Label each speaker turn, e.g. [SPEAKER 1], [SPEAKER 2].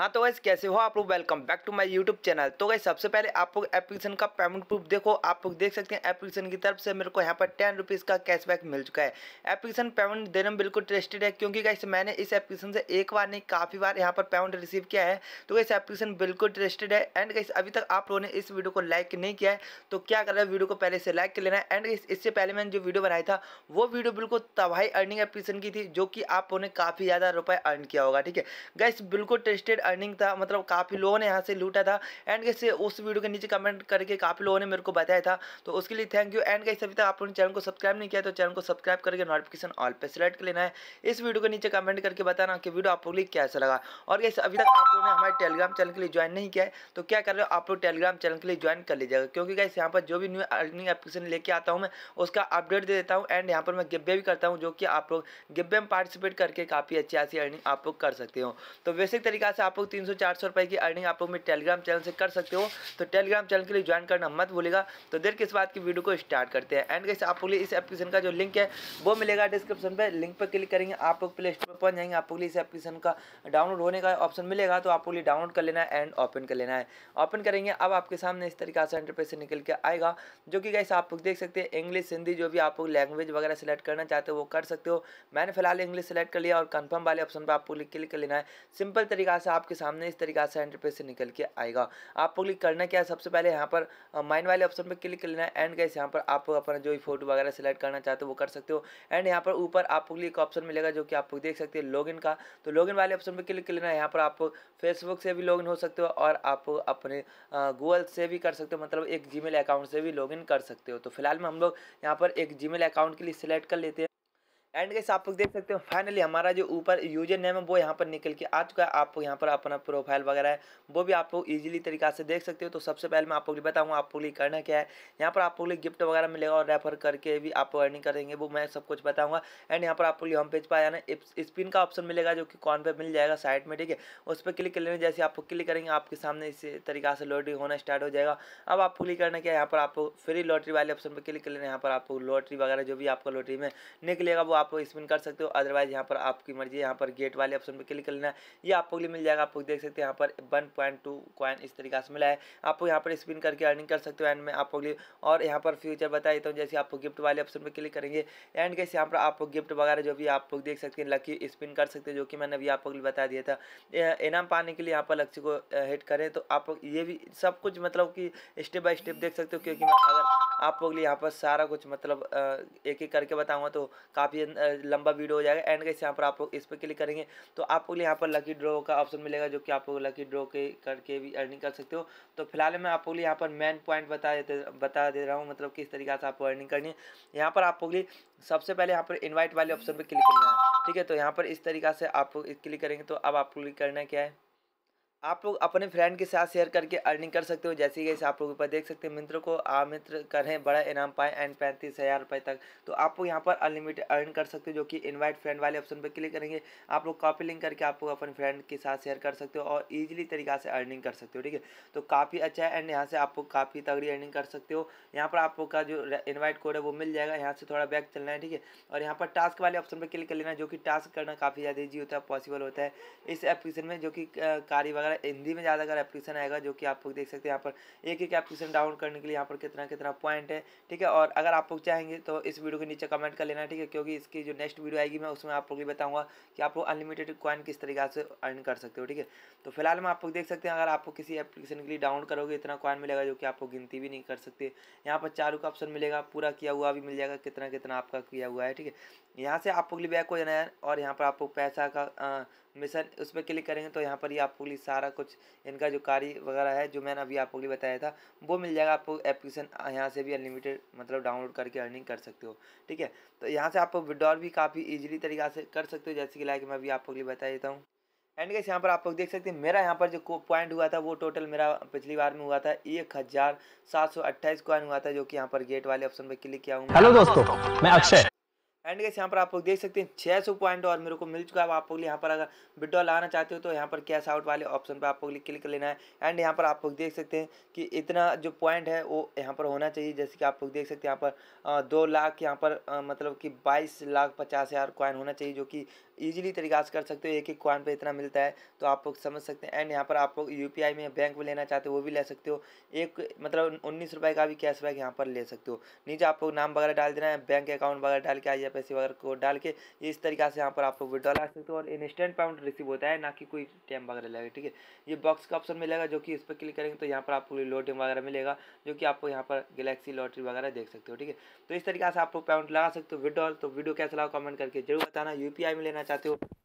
[SPEAKER 1] हाँ तो गैस कैसे हो आप लोग welcome back to my YouTube channel तो गई सबसे पहले आप लोग एप्लीकेशन का पेमेंट प्रूफ देखो आप लोग देख सकते हैं एप्लीकेशन की तरफ से मेरे को यहाँ पर टेन रुपीज़ का कैशबैक मिल चुका है एप्लीकेशन पेमेंट देने में बिल्कुल ट्रस्टेड है क्योंकि कैसे मैंने इस एप्लीकेशन से एक बार नहीं काफ़ी बार यहाँ पर पेमेंट रिसीव किया है तो कैसे एप्लीकेशन बिल्कुल ट्रस्टेड है एंड कैसे अभी तक आप लोगों ने इस वीडियो को लाइक नहीं किया है तो क्या कर रहा है वीडियो को पहले से लाइक कर लेना है एंड इससे पहले मैंने जो वीडियो बनाया था वो वीडियो बिल्कुल तबाही अर्निंग एप्लीकेशन की थी जो कि आप लोगों ने काफ़ी ज़्यादा रुपये अर्न किया होगा ठीक है गैस बिल्कुल ट्रस्टेड अर्निंग था मतलब काफ़ी लोगों ने यहाँ से लूटा था एंड कैसे उस वीडियो के नीचे कमेंट करके काफ़ी लोगों ने मेरे को बताया था तो उसके लिए थैंक यू एंड कैसे अभी तक आपने चैनल को सब्सक्राइब नहीं किया तो चैनल को सब्सक्राइब करके नोटिफिकेशन ऑल पर सिलेक्ट कर लेना है इस वीडियो के नीचे कमेंट करके बताना कि वीडियो आप लोग कैसा लगा और कैसे अभी तक आप लोगों ने हमारे टेलीग्राम चैनल के लिए ज्वाइन नहीं किया है तो क्या कर रहे हो आप लोग टेलीग्राम चैनल के लिए ज्वाइन कर लीजिएगा क्योंकि कैसे यहाँ पर जो भी न्यू अर्निंग एप्लीकेशन लेके आता हूँ मैं उसका अपडेट दे देता हूँ एंड यहाँ पर मैं गिब्बे भी करता हूँ जो कि आप लोग गिब्बे में पार्टिसिपेट करके काफ़ी अच्छी अच्छी अर्निंग आप लोग कर सकते हो तो बेसिक तरीका से आप लोग तीन सौ चार सौ रुपये की अर्निंग आप लोग मेरे टेलीग्राम चैनल से कर सकते हो तो टेलीग्राम चैनल के लिए ज्वाइन करना मत भूलेगा तो देर किस बात की वीडियो को स्टार्ट करते हैं एंड कैसे आप लोग इस एप्लीकेशन का जो लिंक है वो मिलेगा डिस्क्रिप्शन पर लिंक पर क्लिक करेंगे आप लोग प्ले स्टोर पर पहुंच जाएंगे आप लोग इस एप्लीकेशन का डाउनलोड होने का ऑप्शन मिलेगा तो आप लोग डाउनलोड कर लेना है एंड ओपन कर लेना है ओपन करेंगे अब आपके सामने इस तरीके से इंटरपेज से निकल के आएगा जो कि कैसे आप लोग देख सकते हैं इंग्लिश हिंदी जो भी आप लोग लैंग्वेज वगैरह सेलेक्ट करना चाहते हो वो कर सकते हो मैंने फिलहाल इंग्लिश सेलेक्ट कर लिया और कन्फर्म वाले ऑप्शन पर आप लोग क्लिक कर लेना है सिंपल तरीका से आपके सामने इस तरीके से पेज से निकल के आएगा आपको क्लिक करना क्या है सबसे पहले यहाँ पर माइन वाले ऑप्शन पर क्लिक कर लेना है एंड गैस यहाँ पर आप अपना जो भी फोटो वगैरह सेलेक्ट करना चाहते हो वो कर सकते हो एंड यहाँ पर ऊपर आपको लिए एक ऑप्शन मिलेगा जो कि आप देख सकते हो लॉग का तो लॉग वाले ऑप्शन पर क्लिक कर लेना है यहाँ पर आप फेसबुक से भी लॉगिन हो सकते हो और आप अपने गूगल से भी कर सकते हो मतलब एक जी अकाउंट से भी लॉग कर सकते हो तो फिलहाल में हम लोग यहाँ पर एक जी अकाउंट के लिए सिलेक्ट कर लेते हैं एंड गैस आप लोग देख सकते हो फाइनली हमारा जो ऊपर यूजर नेम है वो यहाँ पर निकल के आ चुका है आप यहाँ पर अपना प्रोफाइल वगैरह है वो भी आप लोग ईजिली तरीका से देख सकते हो तो सबसे पहले मैं आप लोग बताऊँगा आप लोग करना क्या है यहाँ पर आप लोग गिफ्ट वगैरह मिलेगा और रेफर करके भी आप अर्निंग करेंगे वो मैं सब कुछ बताऊँगा एंड यहाँ पर आप लोग होम पेज पर आना स्पिन का ऑप्शन मिलेगा जो कि कॉन पर मिल जाएगा साइट में ठीक है उस पर क्लिक कर लेना जैसे आप क्लिक करेंगे आपके सामने इस तरीका से लॉटरी होना स्टार्ट हो जाएगा अब आप लोग करना क्या है यहाँ पर आप फ्री लॉटरी वाले ऑप्शन पर क्लिक कर लेना यहाँ पर आप लॉटरी वगैरह जो भी आपका लॉटरी में निकलेगा वो आप स्पिन कर सकते हो अदरवाइज यहाँ पर आपकी मर्जी यहाँ पर गेट वाले ऑप्शन पर क्लिक कर लेना ये आपको लिए मिल जाएगा आप लोग देख सकते हैं यहाँ पर वन पॉइंट टू कॉइन इस तरीके से मिला है आपको यहाँ पर स्पिन करके अर्निंग कर सकते हो एंड में आपको लिए और यहाँ पर फ्यूचर बता देता हूँ जैसे आपको गिफ्ट वाले ऑप्शन पर क्लिक करेंगे एंड कैसे यहाँ पर आपको गिफ्ट वगैरह जो भी आप लोग देख सकते हैं लकी स्पिन कर सकते हैं जो कि मैंने अभी आप लोग बता दिया था इनाम पाने के लिए यहाँ पर लक्ष्य को हिट करें तो आप ये भी सब कुछ मतलब कि स्टेप बाय स्टेप देख सकते हो क्योंकि मैं अगर आप लोग यहाँ पर सारा कुछ मतलब एक एक करके बताऊँगा तो काफ़ी लंबा वीडियो हो जाएगा एंड कैसे यहाँ पर आप लोग इस पर क्लिक करेंगे तो आप लोग यहाँ पर लकी ड्रॉ का ऑप्शन मिलेगा जो कि आप लोग लकी ड्रॉ के करके भी अर्निंग कर सकते हो तो फिलहाल मैं आप लोग यहाँ पर मेन पॉइंट बता देते बता दे रहा हूँ मतलब किस तरीके से आपको अर्निंग करनी है यहाँ पर आप लोग सबसे पहले यहाँ पर इन्वाइट वाले ऑप्शन पर क्लिक करना है ठीक है तो यहाँ पर इस तरीका से आप क्लिक करेंगे तो अब आप लोग करना क्या है आप लोग अपने फ्रेंड के साथ शेयर करके अर्निंग कर सकते हो जैसे कि आप लोग ऊपर देख सकते हैं मित्र को आ मित्र करें बड़ा इनाम पाए एंड पैंतीस हज़ार रुपये तक तो आप लोग यहाँ पर अनलिमिटेड अर्न कर सकते हो जो कि इनवाइट फ्रेंड वाले ऑप्शन पर क्लिक करेंगे आप लोग कॉपी लिंक करके आप लोग अपने फ्रेंड के साथ शेयर कर सकते हो और ईजिली तरीका से अर्निंग कर सकते हो ठीक है तो काफ़ी अच्छा है एंड यहाँ से आप लोग काफ़ी तगड़ी अर्निंग कर सकते हो यहाँ पर आप लोग का जो इन्वाइट कोड है वो मिल जाएगा यहाँ से थोड़ा बैक चलना है ठीक है और यहाँ पर टास्क वाले ऑप्शन पर क्लिक कर लेना जो कि टास्क करना काफ़ी ज़्यादा ईजी होता है पॉसिबल होता है इस एप्लीकेशन में जो कि कार्य वगैरह अगर हिंदी में ज़्यादा अगर एप्लीकेशन आएगा जो कि आप लोग देख सकते हैं यहाँ पर एक एक एप्लीकेशन डाउनलोड करने के लिए यहाँ पर कितना कितना पॉइंट है ठीक है और अगर आप लोग चाहेंगे तो इस वीडियो के नीचे कमेंट कर लेना ठीक है क्योंकि इसकी जो नेक्स्ट वीडियो आएगी मैं उसमें आप लोग ये बताऊँगा कि आप लोग अनलिमिटेड कॉइन किस तरीके से अर्न कर सकते हो ठीक है तो फिलहाल मैं आप लोग देख सकते हैं अगर आप लोग किसी एप्लीकेशन के लिए डाउनलोड करोगे इतना कॉइन मिलेगा जो कि आप लोग गिनती भी नहीं कर सकते यहाँ पर चारों का ऑप्शन मिलेगा पूरा किया हुआ भी मिल जाएगा कितना कितना आपका किया हुआ है ठीक है यहाँ से आप लोग लिए बैक हो जाना है और यहाँ पर आप लोग पैसा का मिशन उस पर क्लिक करेंगे तो यहाँ पर ये आपको लिए सारा कुछ इनका जो कार्य वगैरह है जो मैंने अभी आपको लिए बताया था वो मिल जाएगा आपको एप्लीकेशन यहाँ से भी अनलिमिटेड मतलब डाउनलोड करके अर्निंग कर सकते हो ठीक है तो यहाँ से आप विड्रॉल भी काफ़ी ईजिली तरीका से कर सकते हो जैसे कि लाइक मैं अभी आपको लिए बता देता हूँ एंड गैस यहाँ पर आप लोग देख सकते हैं मेरा यहाँ पर जो पॉइंट हुआ था वो टोटल मेरा पिछली बार में हुआ था एक हज़ार सात सौ अट्ठाईस कॉइन हुआ था जो कि यहाँ पर गेट वाले ऑप्शन पर क्लिक किया हूँ हेलो दोस्तों मैं अक्षय एंड गैस यहाँ पर आप लोग देख सकते हैं 600 पॉइंट और मेरे को मिल चुका है आप लोग यहाँ पर अगर विड्रॉ लाना चाहते हो तो यहाँ पर कैश आउट वाले ऑप्शन पर आप लोग क्लिक कर लेना है एंड यहाँ पर आप लोग देख सकते हैं कि इतना जो पॉइंट है वो यहाँ पर होना चाहिए जैसे कि आप लोग देख सकते हैं यहाँ पर दो लाख यहाँ पर मतलब कि बाईस लाख पचास हज़ार कॉइन होना चाहिए जो कि ईजिली तरीका से कर सकते हो एक एक कॉइन पर इतना मिलता है तो आप लोग समझ सकते हैं एंड यहाँ पर आप लोग यू में बैंक में लेना चाहते हो वो भी ले सकते हो एक मतलब उन्नीस का भी कैश यहाँ पर ले सकते हो नीचे आप लोग नाम वगैरह डाल देना है बैंक अकाउंट वगैरह डाल के आइए पैसे वगैरह को डाल के इस तरीके से यहाँ पर आप लोग विड्रॉ ला सकते हो और इंस्टेंट पेमेंट रिसीव होता है ना कि कोई टाइम वगैरह लगेगा ठीक है ये बॉक्स का ऑप्शन मिलेगा जो कि इस पर क्लिक करेंगे तो यहाँ पर आपको लोटिंग वगैरह मिलेगा जो कि आपको यहाँ पर गलेक्सी लॉटरी वगैरह देख सकते हो ठीक है तो इस तरीके से आप लोग पेमेंट लगा सकते हो विड्रॉल तो वीडियो कैसे लगा कमेंट करके जरूर बताना यू में लेना चाहते हो